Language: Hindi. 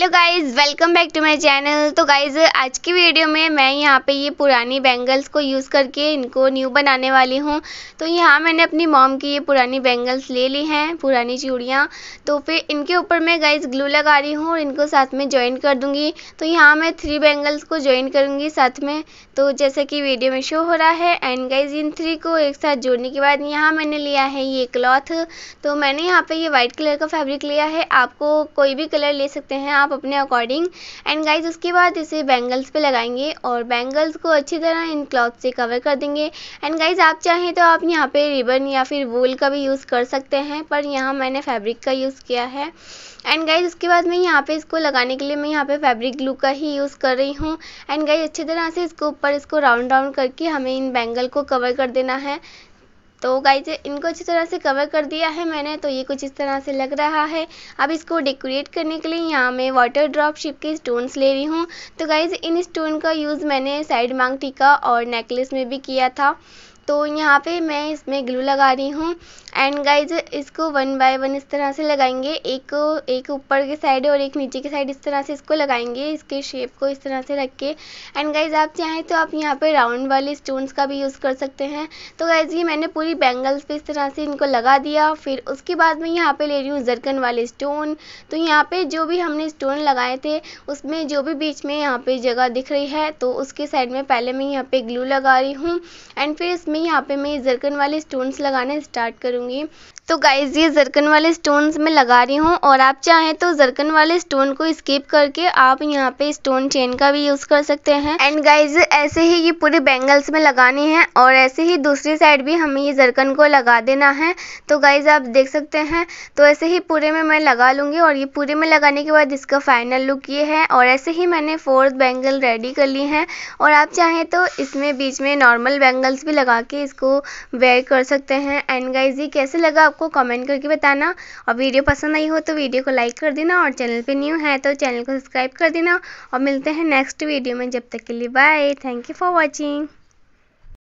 hello guys welcome back to my channel तो गाइस आज की वीडियो में मैं यहाँ पे ये पुरानी बैंगल्स को यूज़ करके इनको न्यू बनाने वाली हूँ तो यहाँ मैंने अपनी मॉम की ये पुरानी बैंगल्स ले ली हैं पुरानी चूड़ियाँ तो फिर इनके ऊपर मैं गाइस ग्लू लगा रही हूँ और इनको साथ में ज्वाइन कर दूँगी तो यहाँ मैं थ्री बैंगल्स को ज्वाइन करूँगी साथ में तो जैसे कि वीडियो में शो हो रहा है एंड गाइज इन थ्री को एक साथ जोड़ने के बाद यहाँ मैंने लिया है ये क्लॉथ तो मैंने यहाँ पर ये वाइट कलर का फैब्रिक लिया है आपको कोई भी कलर ले सकते हैं आप आप अपने अकॉर्डिंग एंड गाइज उसके बाद इसे बैंगल्स पे लगाएंगे और बैंगल्स को अच्छी तरह इन क्लॉथ से कवर कर देंगे एंड गाइज आप चाहें तो आप यहाँ पे रिबन या फिर वूल का भी यूज़ कर सकते हैं पर यहाँ मैंने फैब्रिक का यूज़ किया है एंड गाइज उसके बाद मैं यहाँ पे इसको लगाने के लिए मैं यहाँ पे फैब्रिक ग्लू का ही यूज़ कर रही हूँ एंड गाइज अच्छी तरह से इसको ऊपर इसको राउंड राउंड करके हमें इन बैंगल को कवर कर देना है तो गाइज इनको अच्छी तरह से कवर कर दिया है मैंने तो ये कुछ इस तरह से लग रहा है अब इसको डेकोरेट करने के लिए यहाँ मैं वाटर ड्रॉप शिप के स्टोन्स ले रही हूँ तो गाइज इन स्टोन का यूज़ मैंने साइड मांग टीका और नेकलेस में भी किया था तो यहाँ पे मैं इसमें ग्लू लगा रही हूँ एंड गाइज इसको वन बाय वन इस तरह से लगाएंगे एक एक ऊपर के साइड और एक नीचे के साइड इस तरह से इसको लगाएंगे इसके शेप को इस तरह से रख के एंड गाइज आप चाहें तो आप यहाँ पे राउंड वाले स्टोन्स का भी यूज़ कर सकते हैं तो गाइज ये मैंने पूरी बैंगल्स पे इस तरह से इनको लगा दिया फिर उसके बाद मैं यहाँ पर ले रही हूँ जरकन वाले स्टोन तो यहाँ पर जो भी हमने स्टोन लगाए थे उसमें जो भी बीच में यहाँ पर जगह दिख रही है तो उसके साइड में पहले मैं यहाँ पर ग्लू लगा रही हूँ एंड फिर इसमें में यहाँ पे मैं जरकन वाले स्टोन्स लगाने स्टार्ट करूँगी तो गाइज़ ये जरकन वाले स्टोन्स मैं लगा रही हूँ और आप चाहें तो जरकन वाले स्टोन को स्किप करके आप यहाँ पे स्टोन चेन का भी यूज़ कर सकते हैं एंड गाइज ऐसे ही ये पूरे बैंगल्स में लगाने हैं और ऐसे ही दूसरी साइड भी हमें ये जरकन को लगा देना है तो गाइज आप देख सकते हैं तो ऐसे ही पूरे में मैं लगा लूँगी और ये पूरे में लगाने के बाद इसका फाइनल लुक ये है और ऐसे ही मैंने फोर्थ बैंगल रेडी कर ली है और आप चाहें तो इसमें बीच में नॉर्मल बैंगल्स भी लगा के इसको वेयर कर सकते हैं एंड गाइज ये कैसे लगा आपको कमेंट करके बताना और वीडियो पसंद आई हो तो वीडियो को लाइक कर देना और चैनल पे न्यू है तो चैनल को सब्सक्राइब कर देना और मिलते हैं नेक्स्ट वीडियो में जब तक के लिए bye thank you for watching